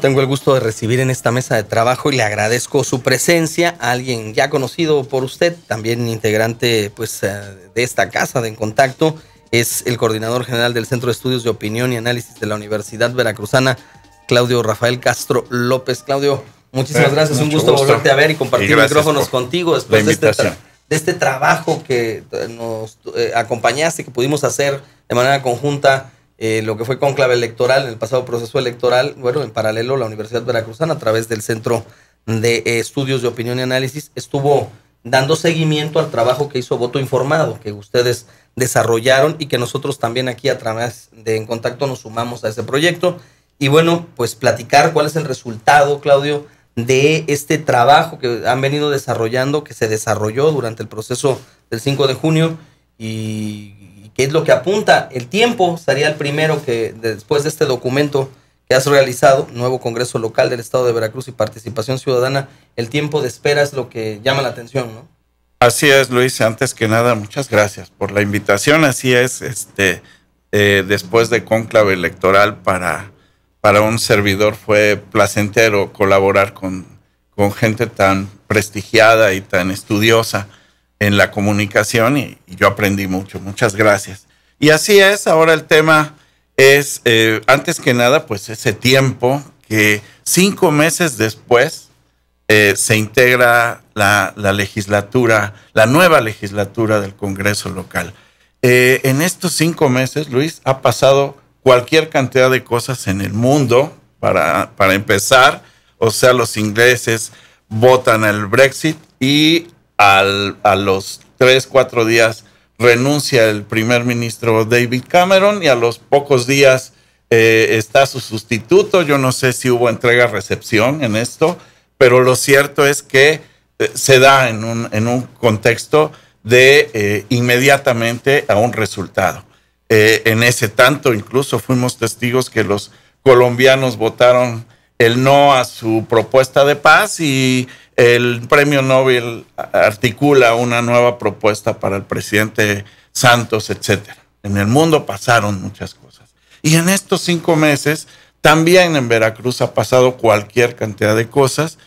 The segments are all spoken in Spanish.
Tengo el gusto de recibir en esta mesa de trabajo y le agradezco su presencia a alguien ya conocido por usted, también integrante pues, eh, de esta casa de En Contacto, es el coordinador general del Centro de Estudios de Opinión y Análisis de la Universidad Veracruzana, Claudio Rafael Castro López. Claudio, muchísimas eh, gracias, un gusto, volverte a ver y compartir micrófonos contigo después este de este, trabajo que eh, nos acompañaste, que pudimos hacer de manera conjunta eh, lo que fue conclave electoral, en el pasado proceso electoral, bueno, en paralelo la Universidad Veracruzana a través del Centro de eh, Estudios de Opinión y Análisis estuvo dando seguimiento al trabajo que hizo Voto Informado, que ustedes desarrollaron y que nosotros también aquí a través de En Contacto nos sumamos a ese proyecto. Y bueno, pues platicar cuál es el resultado, Claudio, de este trabajo que han venido desarrollando, que se desarrolló durante el proceso del 5 de junio y que es lo que apunta el tiempo, sería el primero que después de este documento que has realizado, nuevo Congreso Local del Estado de Veracruz y Participación Ciudadana, el tiempo de espera es lo que llama la atención, ¿no? Así es, Luis. Antes que nada, muchas gracias por la invitación. Así es, este, eh, después de cónclave electoral para, para un servidor fue placentero colaborar con, con gente tan prestigiada y tan estudiosa en la comunicación y, yo aprendí mucho. Muchas gracias. Y así es, ahora el tema es, eh, antes que nada, pues ese tiempo que cinco meses después eh, se integra la, la, legislatura, la nueva legislatura del Congreso local. Eh, en estos cinco meses, Luis, ha pasado cualquier cantidad de cosas en el mundo, para, para empezar. O sea, los ingleses votan el Brexit y a los tres, cuatro días renuncia el primer ministro David Cameron y a los pocos días eh, está su sustituto. Yo no sé si hubo entrega-recepción en esto, pero lo cierto es que eh, se da en un, en un contexto de eh, inmediatamente a un resultado. en ese tanto, incluso fuimos testigos que los colombianos votaron el no a su propuesta de paz y el premio Nobel articula una nueva propuesta para el presidente Santos, etc. En el mundo pasaron muchas cosas. Y en estos cinco meses, también en Veracruz ha pasado cualquier cantidad de cosas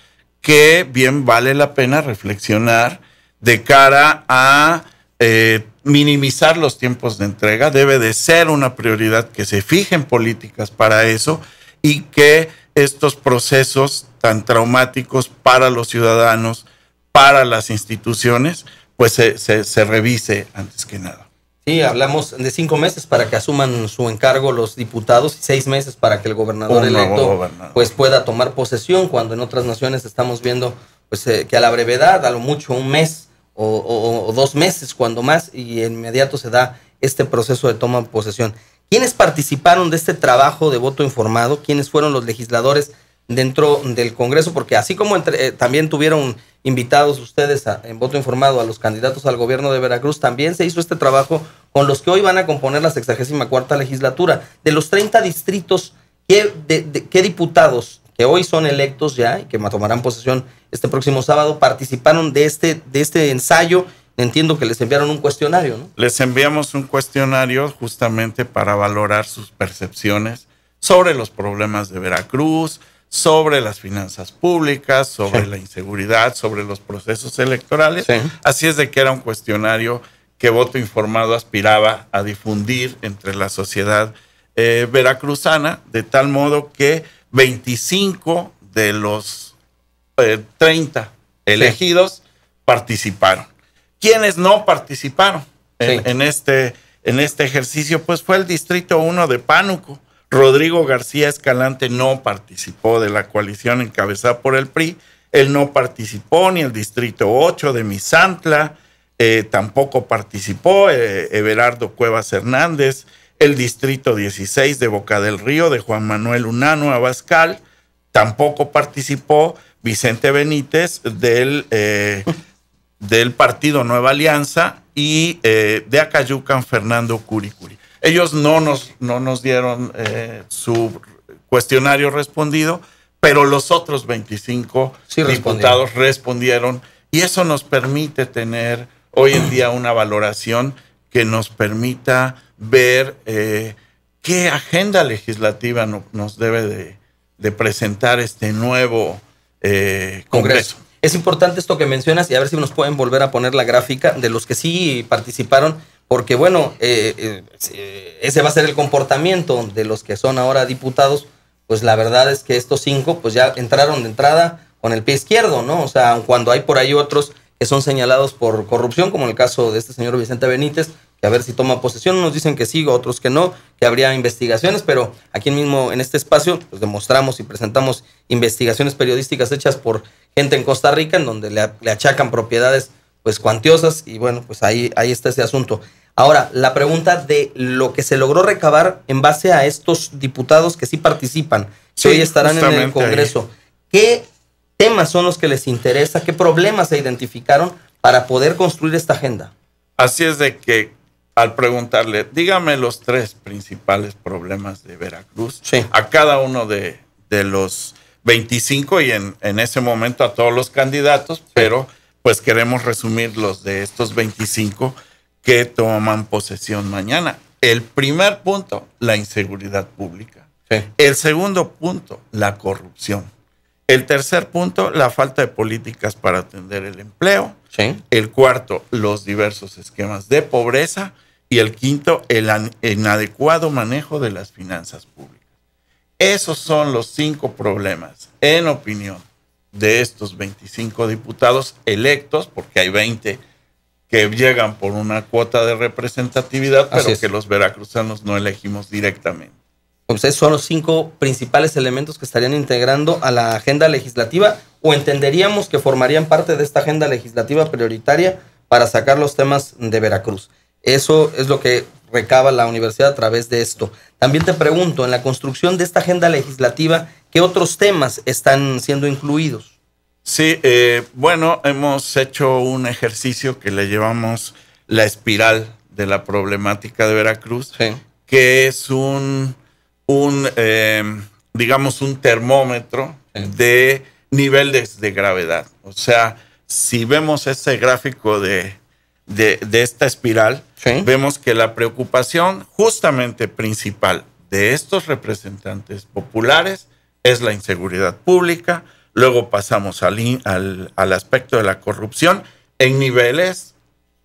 que bien vale la pena reflexionar de cara a eh, minimizar los tiempos de entrega. Debe de ser una prioridad que se fijen políticas para eso y que estos procesos tan traumáticos para los ciudadanos, para las instituciones, pues se, revise antes que nada. Sí, hablamos de cinco meses para que asuman su encargo los diputados y seis meses para que el gobernador electo pues pueda tomar posesión cuando en otras naciones estamos viendo pues eh, que a la brevedad, a lo mucho un mes o, dos meses cuando más y inmediato se da este proceso de toma de posesión. ¿Quiénes participaron de este trabajo de voto informado? ¿Quiénes fueron los legisladores dentro del Congreso? Porque así como eh, también tuvieron invitados ustedes en voto informado a los candidatos al gobierno de Veracruz, también se hizo este trabajo con los que hoy van a componer la 64 cuarta legislatura. De los 30 distritos, ¿qué, ¿qué diputados que hoy son electos ya y que tomarán posesión este próximo sábado participaron de este, de este ensayo entiendo que les enviaron un cuestionario, ¿no? Les enviamos un cuestionario justamente para valorar sus percepciones sobre los problemas de Veracruz, sobre las finanzas públicas, sobre la inseguridad, sobre los procesos electorales. Así es de que era un cuestionario que voto informado aspiraba a difundir entre la sociedad eh, veracruzana, de tal modo que 25 de los 30 eh, elegidos participaron. Quienes no participaron en, este, en este ejercicio, pues fue el Distrito 1 de Pánuco. Rodrigo García Escalante no participó de la coalición encabezada por el PRI. Él no participó ni el Distrito 8 de Misantla, eh, tampoco participó eh, Everardo Cuevas Hernández, el Distrito 16 de Boca del Río de Juan Manuel Unano Abascal, tampoco participó Vicente Benítez del eh, del partido Nueva Alianza y eh, de Acayucan Fernando Curicuri. Ellos no nos, no nos dieron eh, su cuestionario respondido, pero los otros 25 diputados respondieron y eso nos permite tener hoy en día una valoración que nos permita ver eh, qué agenda legislativa nos debe de, presentar este nuevo Congreso. Es importante esto que mencionas y a ver si nos pueden volver a poner la gráfica de los que sí participaron, porque bueno, eh, eh, ese va a ser el comportamiento de los que son ahora diputados. Pues la verdad es que estos cinco pues ya entraron de entrada con el pie izquierdo, ¿no? O sea, cuando hay por ahí otros que son señalados por corrupción, como el caso de este señor Vicente Benítez, que a ver si toma posesión, unos dicen que sí, otros que no, que habría investigaciones, pero aquí mismo en este espacio pues, demostramos y presentamos investigaciones periodísticas hechas por gente en Costa Rica, en donde le, achacan propiedades pues cuantiosas y bueno, pues ahí, ahí está ese asunto. Ahora, la pregunta de lo que se logró recabar en base a estos diputados que sí participan, que hoy estarán en el Congreso. ¿Qué temas son los que les interesa, qué problemas se identificaron para poder construir esta agenda. Así es de que al preguntarle, dígame los tres principales problemas de Veracruz a cada uno de, los 25 y en, en, ese momento a todos los candidatos, pero pues queremos resumir los de estos 25 que toman posesión mañana. El primer punto, la inseguridad pública. El segundo punto, la corrupción. El tercer punto, la falta de políticas para atender el empleo. El cuarto, los diversos esquemas de pobreza. Y el quinto, el inadecuado manejo de las finanzas públicas. Esos son los cinco problemas, en opinión de estos 25 diputados electos, porque hay 20 que llegan por una cuota de representatividad, pero que los veracruzanos no elegimos directamente. ¿Ustedes son los cinco principales elementos que estarían integrando a la agenda legislativa o entenderíamos que formarían parte de esta agenda legislativa prioritaria para sacar los temas de Veracruz. Eso es lo que recaba la universidad a través de esto. También te pregunto, en la construcción de esta agenda legislativa, ¿qué otros temas están siendo incluidos? Sí, eh, bueno, hemos hecho un ejercicio que le llevamos la espiral de la problemática de Veracruz, que es un un, em, digamos, un termómetro de niveles de gravedad. O sea, si vemos ese gráfico de, de, esta espiral, vemos que la preocupación justamente principal de estos representantes populares es la inseguridad pública, luego pasamos al, al, al aspecto de la corrupción en niveles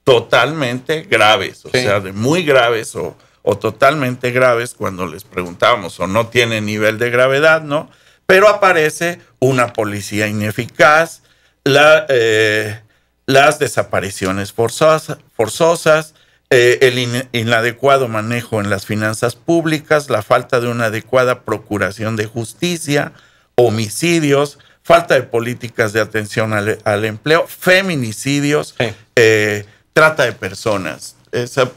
totalmente graves, o sea, de muy graves o o totalmente graves cuando les preguntábamos o no tiene nivel de gravedad, ¿no? Pero aparece una policía ineficaz, eh, las desapariciones forzosas, eh, el inadecuado manejo en las finanzas públicas, la falta de una adecuada procuración de justicia, homicidios, falta de políticas de atención al, empleo, feminicidios, eh, trata de personas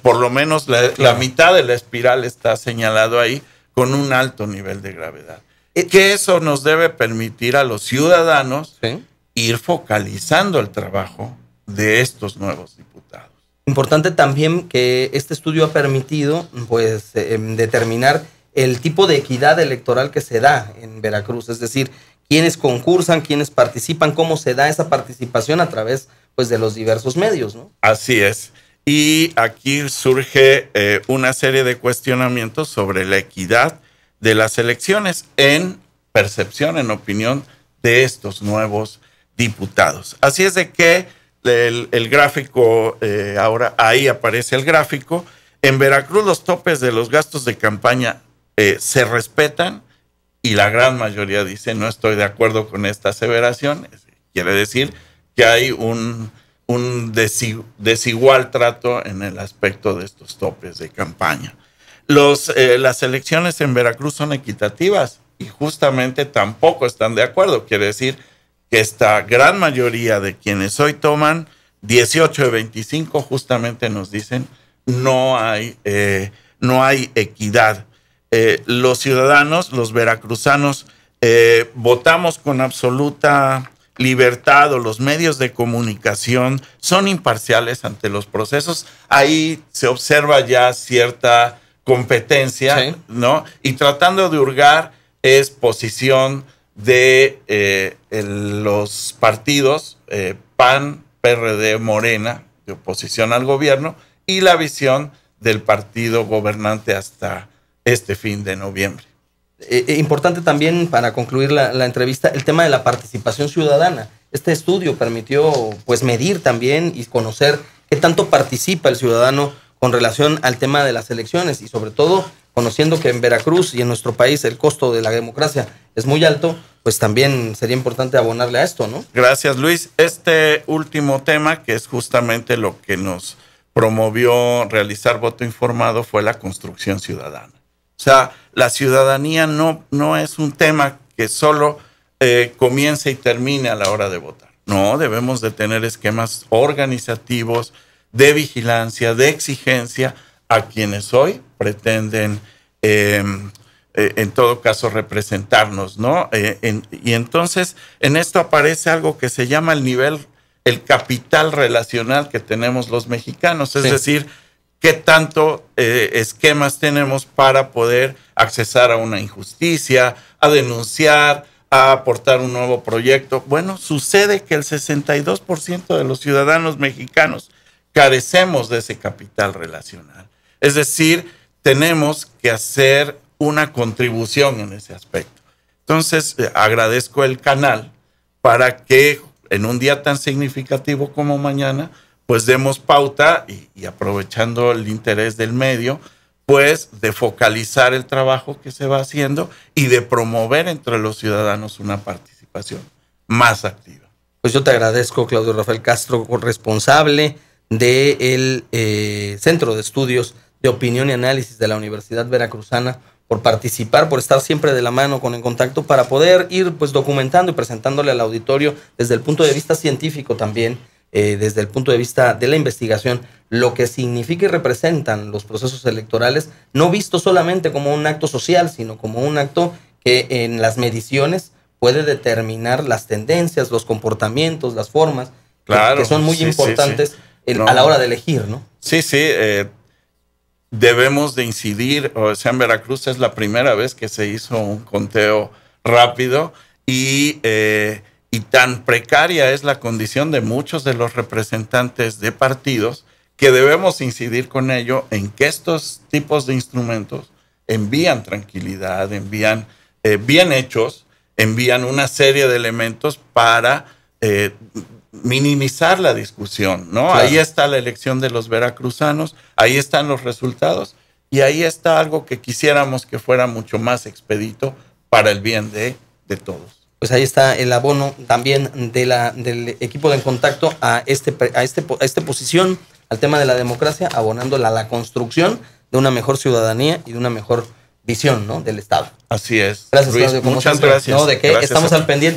por lo menos la, mitad de la espiral está señalado ahí con un alto nivel de gravedad. Eh, que eso nos debe permitir a los ciudadanos ir focalizando el trabajo de estos nuevos diputados. Importante también que este estudio ha permitido pues, em, determinar el tipo de equidad electoral que se da en Veracruz, es decir, quiénes concursan, quiénes participan, cómo se da esa participación a través pues, de los diversos medios. ¿no? Así es. Y aquí surge eh, una serie de cuestionamientos sobre la equidad de las elecciones en percepción, en opinión de estos nuevos diputados. Así es de que el, gráfico, eh, ahora ahí aparece el gráfico, en Veracruz los topes de los gastos de campaña eh, se respetan y la gran mayoría dice no estoy de acuerdo con esta aseveración, quiere decir que hay un un desigual trato en el aspecto de estos topes de campaña. Eh, las elecciones en Veracruz son equitativas y justamente tampoco están de acuerdo. Quiere decir que esta gran mayoría de quienes hoy toman 18 de 25 justamente nos dicen no hay, eh, no hay equidad. Eh, los ciudadanos, los veracruzanos, votamos con absoluta libertad o los medios de comunicación son imparciales ante los procesos, ahí se observa ya cierta competencia, ¿no? Y tratando de hurgar es posición de eh, los partidos eh, PAN, PRD, Morena, de oposición al gobierno, y la visión del partido gobernante hasta este fin de noviembre. Eh, eh, importante también para concluir la, la, entrevista, el tema de la participación ciudadana. Este estudio permitió pues medir también y conocer qué tanto participa el ciudadano con relación al tema de las elecciones y sobre todo conociendo que en Veracruz y en nuestro país el costo de la democracia es muy alto, pues también sería importante abonarle a esto, ¿no? Gracias Luis. Este último tema, que es justamente lo que nos promovió realizar voto informado, fue la construcción ciudadana. O sea, la ciudadanía no, no es un tema que solo eh, comience y termine a la hora de votar. No, debemos de tener esquemas organizativos de vigilancia, de exigencia a quienes hoy pretenden, em, eh, en todo caso, representarnos, ¿no? Eh, y entonces, en esto aparece algo que se llama el nivel, el capital relacional que tenemos los mexicanos, es decir, qué tanto eh, esquemas tenemos para poder accesar a una injusticia, a denunciar, a aportar un nuevo proyecto. Bueno, sucede que el 62% de los ciudadanos mexicanos carecemos de ese capital relacional. Es decir, tenemos que hacer una contribución en ese aspecto. Entonces, eh, agradezco el canal para que en un día tan significativo como mañana, pues demos pauta y, aprovechando el interés del medio, pues de focalizar el trabajo que se va haciendo y de promover entre los ciudadanos una participación más activa. Pues yo te agradezco, Claudio Rafael Castro, responsable del eh, Centro de Estudios de Opinión y Análisis de la Universidad Veracruzana, por participar, por estar siempre de la mano con en contacto para poder ir pues documentando y presentándole al auditorio desde el punto de vista científico también eh, desde el punto de vista de la investigación, lo que significa y representan los procesos electorales, no visto solamente como un acto social, sino como un acto que en las mediciones puede determinar las tendencias, los comportamientos, las formas, que, son muy importantes a la hora de elegir, ¿no? Sí, sí. Eh, debemos de incidir, o sea, en Veracruz es la primera vez que se hizo un conteo rápido y eh, y tan precaria es la condición de muchos de los representantes de partidos que debemos incidir con ello en que estos tipos de instrumentos envían tranquilidad, envían eh, bien hechos, envían una serie de elementos para eh, minimizar la discusión, ¿no? Ahí está la elección de los veracruzanos, ahí están los resultados y ahí está algo que quisiéramos que fuera mucho más expedito para el bien de, de todos pues ahí está el abono también de la, del equipo de en contacto a, este, a, este, a esta posición, al tema de la democracia, abonándola a la construcción de una mejor ciudadanía y de una mejor visión ¿no? del Estado. Así es. Gracias, Muchas gracias. No, de que estamos al pendiente.